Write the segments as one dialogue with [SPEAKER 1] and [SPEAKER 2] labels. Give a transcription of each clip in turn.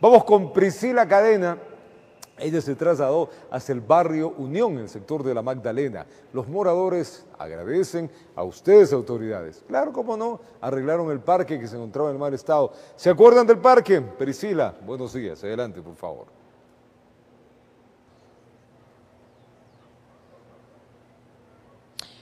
[SPEAKER 1] Vamos con Priscila Cadena. Ella se trasladó hacia el barrio Unión, en el sector de la Magdalena. Los moradores agradecen a ustedes, autoridades. Claro, cómo no, arreglaron el parque que se encontraba en mal estado. ¿Se acuerdan del parque? Priscila, buenos días. Adelante, por favor.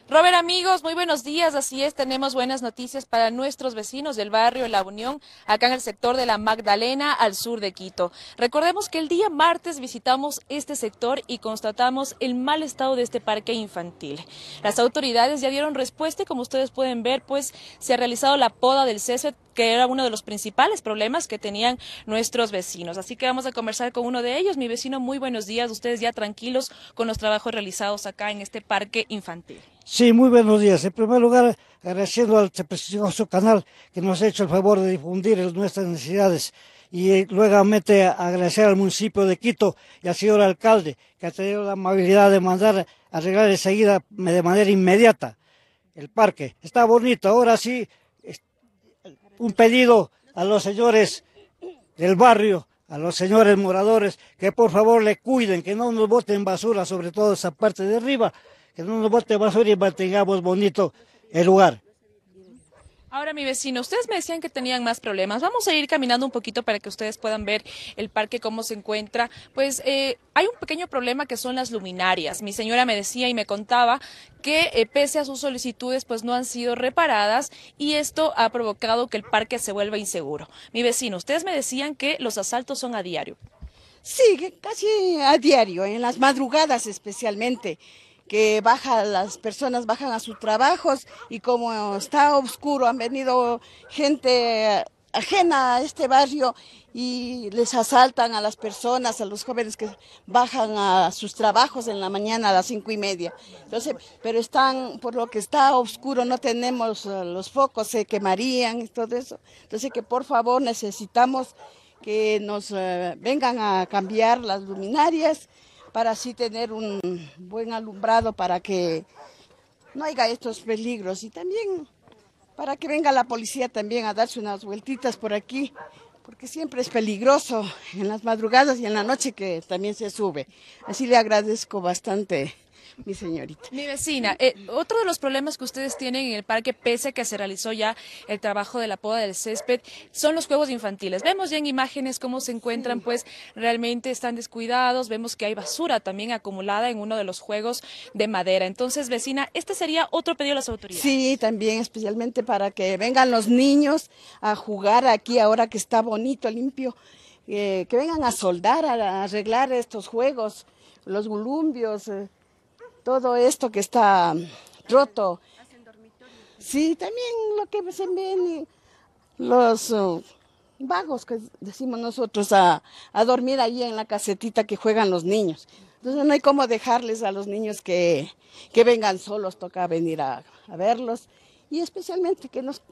[SPEAKER 2] Robert, amigos, muy buenos días. Así es, tenemos buenas noticias para nuestros vecinos del barrio La Unión, acá en el sector de la Magdalena, al sur de Quito. Recordemos que el día martes visitamos este sector y constatamos el mal estado de este parque infantil. Las autoridades ya dieron respuesta y como ustedes pueden ver, pues se ha realizado la poda del césped que era uno de los principales problemas que tenían nuestros vecinos. Así que vamos a conversar con uno de ellos. Mi vecino, muy buenos días. Ustedes ya tranquilos con los trabajos realizados acá en este parque infantil.
[SPEAKER 1] Sí, muy buenos días. En primer lugar, agradeciendo al precioso canal que nos ha hecho el favor de difundir nuestras necesidades y eh, a agradecer al municipio de Quito y al señor alcalde que ha tenido la amabilidad de mandar arreglar enseguida de manera inmediata el parque. Está bonito, ahora sí un pedido a los señores del barrio, a los señores moradores, que por favor le cuiden, que no nos boten basura, sobre todo esa parte de arriba, que no nos boten basura y mantengamos bonito el lugar.
[SPEAKER 2] Ahora, mi vecino, ustedes me decían que tenían más problemas. Vamos a ir caminando un poquito para que ustedes puedan ver el parque, cómo se encuentra. Pues eh, hay un pequeño problema que son las luminarias. Mi señora me decía y me contaba que eh, pese a sus solicitudes, pues no han sido reparadas y esto ha provocado que el parque se vuelva inseguro. Mi vecino, ustedes me decían que los
[SPEAKER 3] asaltos son a diario. Sí, casi a diario, en las madrugadas especialmente que baja, las personas bajan a sus trabajos y como está oscuro, han venido gente ajena a este barrio y les asaltan a las personas, a los jóvenes que bajan a sus trabajos en la mañana a las cinco y media. Entonces, pero están, por lo que está oscuro, no tenemos eh, los focos, se quemarían y todo eso. Entonces, que por favor necesitamos que nos eh, vengan a cambiar las luminarias para así tener un buen alumbrado para que no haya estos peligros y también para que venga la policía también a darse unas vueltitas por aquí, porque siempre es peligroso en las madrugadas y en la noche que también se sube. Así le agradezco bastante mi señorita.
[SPEAKER 2] Mi vecina, eh, otro de los problemas que ustedes tienen en el parque, pese a que se realizó ya el trabajo de la poda del césped, son los juegos infantiles. Vemos ya en imágenes cómo se encuentran, pues realmente están descuidados, vemos que hay basura también acumulada en uno de los juegos de madera. Entonces, vecina, este sería otro pedido a las autoridades.
[SPEAKER 3] Sí, también, especialmente para que vengan los niños a jugar aquí ahora que está bonito, limpio. Eh, que vengan a soldar, a, arreglar estos juegos, los gulumbios... Eh, todo esto que está roto. Sí, también lo que se ven eh, los eh, vagos que decimos nosotros a, dormir ahí en la casetita que juegan los niños. Entonces no hay cómo dejarles a los niños que, vengan solos, toca venir a, verlos y especialmente que nos,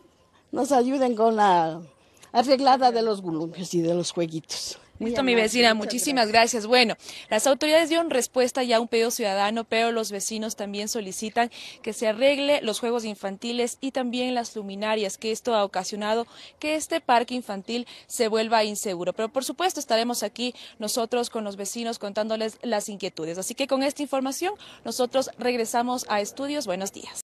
[SPEAKER 3] nos ayuden con la arreglada de los gulumpios y de los jueguitos. Listo, mi vecina. Muchísimas
[SPEAKER 2] gracias. gracias. Bueno, las autoridades dieron respuesta ya a un pedido ciudadano, pero los vecinos también solicitan que se arregle los juegos infantiles y también las luminarias, que esto ha ocasionado que este parque infantil se vuelva inseguro. Pero por supuesto estaremos aquí nosotros con los vecinos contándoles las inquietudes. Así que con esta información nosotros regresamos a estudios. Buenos días.